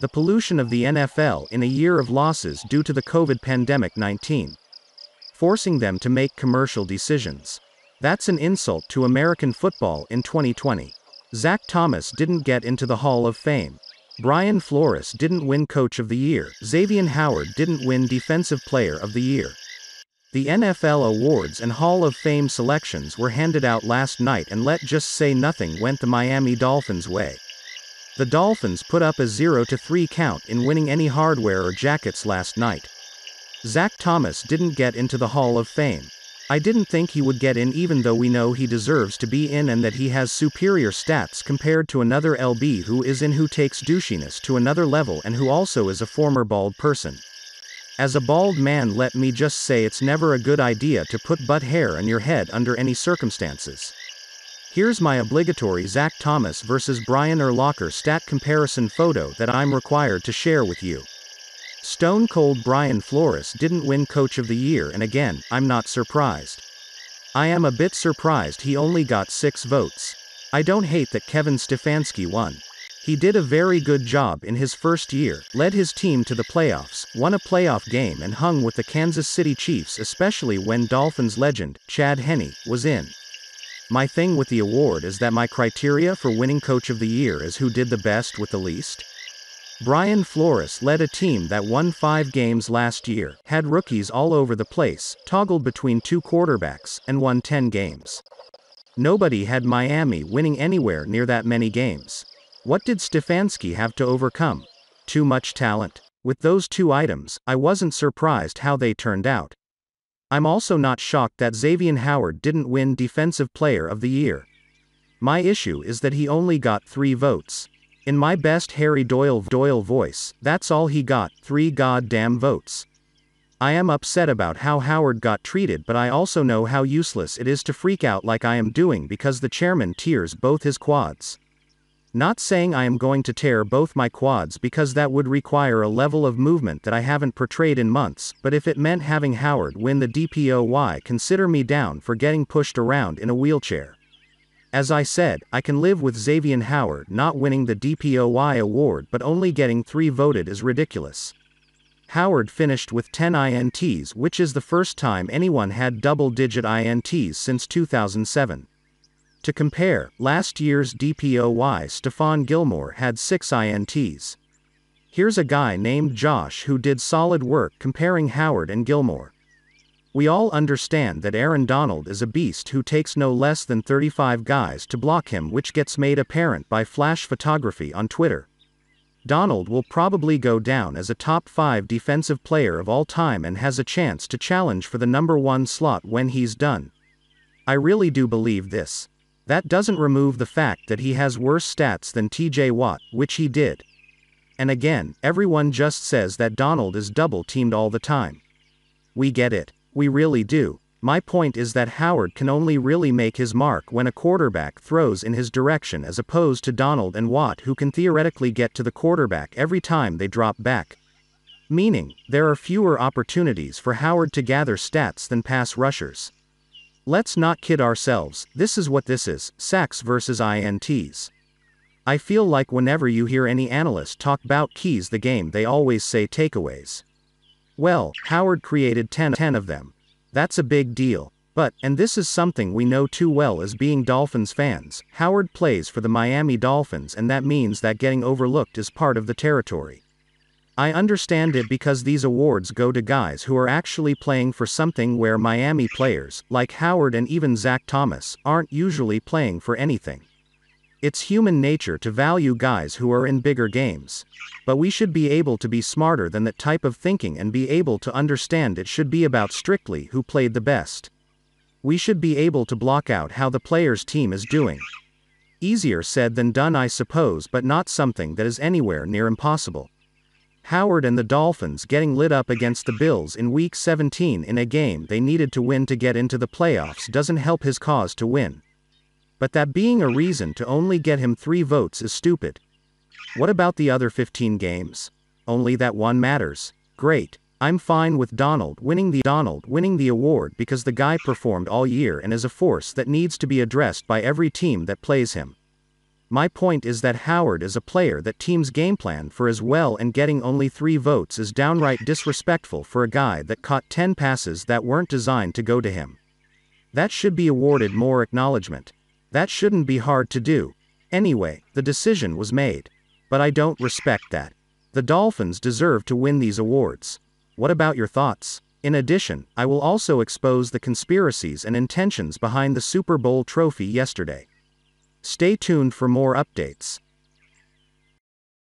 the pollution of the NFL in a year of losses due to the COVID pandemic 19, forcing them to make commercial decisions. That's an insult to American football in 2020. Zach Thomas didn't get into the Hall of Fame. Brian Flores didn't win Coach of the Year. Xavier Howard didn't win Defensive Player of the Year. The NFL awards and Hall of Fame selections were handed out last night and let just say nothing went the Miami Dolphins' way. The Dolphins put up a 0 3 count in winning any hardware or jackets last night. Zach Thomas didn't get into the Hall of Fame. I didn't think he would get in, even though we know he deserves to be in and that he has superior stats compared to another LB who is in, who takes douchiness to another level, and who also is a former bald person. As a bald man, let me just say it's never a good idea to put butt hair on your head under any circumstances. Here's my obligatory Zach Thomas versus Brian Erlocker stat comparison photo that I'm required to share with you. Stone Cold Brian Flores didn't win Coach of the Year and again, I'm not surprised. I am a bit surprised he only got 6 votes. I don't hate that Kevin Stefanski won. He did a very good job in his first year, led his team to the playoffs, won a playoff game and hung with the Kansas City Chiefs especially when Dolphins legend, Chad Henney, was in. My thing with the award is that my criteria for winning Coach of the Year is who did the best with the least. Brian Flores led a team that won five games last year, had rookies all over the place, toggled between two quarterbacks, and won 10 games. Nobody had Miami winning anywhere near that many games. What did Stefanski have to overcome? Too much talent. With those two items, I wasn't surprised how they turned out, I'm also not shocked that Xavier Howard didn't win Defensive Player of the Year. My issue is that he only got three votes. In my best Harry Doyle Doyle voice, that's all he got, three goddamn votes. I am upset about how Howard got treated but I also know how useless it is to freak out like I am doing because the chairman tears both his quads. Not saying I am going to tear both my quads because that would require a level of movement that I haven't portrayed in months, but if it meant having Howard win the DPOY consider me down for getting pushed around in a wheelchair. As I said, I can live with Xavier Howard not winning the DPOY award but only getting 3 voted is ridiculous. Howard finished with 10 INTs which is the first time anyone had double-digit INTs since 2007. To compare, last year's DPOY Stefan Gilmore had 6 INTs. Here's a guy named Josh who did solid work comparing Howard and Gilmore. We all understand that Aaron Donald is a beast who takes no less than 35 guys to block him which gets made apparent by flash photography on Twitter. Donald will probably go down as a top 5 defensive player of all time and has a chance to challenge for the number 1 slot when he's done. I really do believe this. That doesn't remove the fact that he has worse stats than TJ Watt, which he did. And again, everyone just says that Donald is double teamed all the time. We get it. We really do. My point is that Howard can only really make his mark when a quarterback throws in his direction as opposed to Donald and Watt who can theoretically get to the quarterback every time they drop back. Meaning, there are fewer opportunities for Howard to gather stats than pass rushers. Let's not kid ourselves, this is what this is sacks versus INTs. I feel like whenever you hear any analyst talk about keys the game, they always say takeaways. Well, Howard created 10, 10 of them. That's a big deal. But, and this is something we know too well as being Dolphins fans, Howard plays for the Miami Dolphins, and that means that getting overlooked is part of the territory. I understand it because these awards go to guys who are actually playing for something where Miami players, like Howard and even Zach Thomas, aren't usually playing for anything. It's human nature to value guys who are in bigger games. But we should be able to be smarter than that type of thinking and be able to understand it should be about strictly who played the best. We should be able to block out how the player's team is doing. Easier said than done, I suppose, but not something that is anywhere near impossible. Howard and the Dolphins getting lit up against the Bills in Week 17 in a game they needed to win to get into the playoffs doesn't help his cause to win. But that being a reason to only get him three votes is stupid. What about the other 15 games? Only that one matters. Great. I'm fine with Donald winning the Donald winning the award because the guy performed all year and is a force that needs to be addressed by every team that plays him. My point is that Howard is a player that teams game plan for as well and getting only 3 votes is downright disrespectful for a guy that caught 10 passes that weren't designed to go to him. That should be awarded more acknowledgement. That shouldn't be hard to do. Anyway, the decision was made. But I don't respect that. The Dolphins deserve to win these awards. What about your thoughts? In addition, I will also expose the conspiracies and intentions behind the Super Bowl trophy yesterday. Stay tuned for more updates.